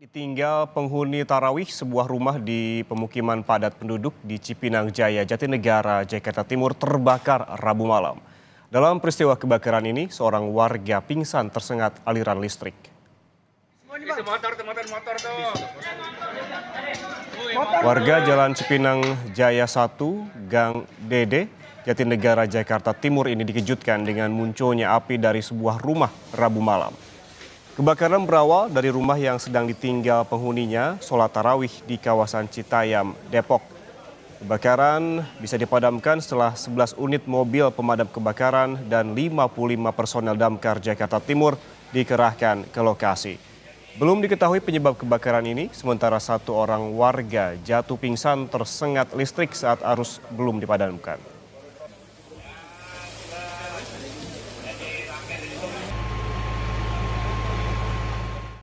Ditinggal penghuni Tarawih sebuah rumah di pemukiman padat penduduk di Cipinang Jaya, Jatinegara, Jakarta Timur terbakar Rabu malam. Dalam peristiwa kebakaran ini, seorang warga pingsan tersengat aliran listrik. Warga Jalan Cipinang Jaya 1, Gang Dede, Jatinegara, Jakarta Timur ini dikejutkan dengan munculnya api dari sebuah rumah Rabu malam. Kebakaran berawal dari rumah yang sedang ditinggal penghuninya, sholat tarawih di kawasan Citayam, Depok. Kebakaran bisa dipadamkan setelah 11 unit mobil pemadam kebakaran dan 55 personel damkar Jakarta Timur dikerahkan ke lokasi. Belum diketahui penyebab kebakaran ini, sementara satu orang warga jatuh pingsan tersengat listrik saat arus belum dipadamkan.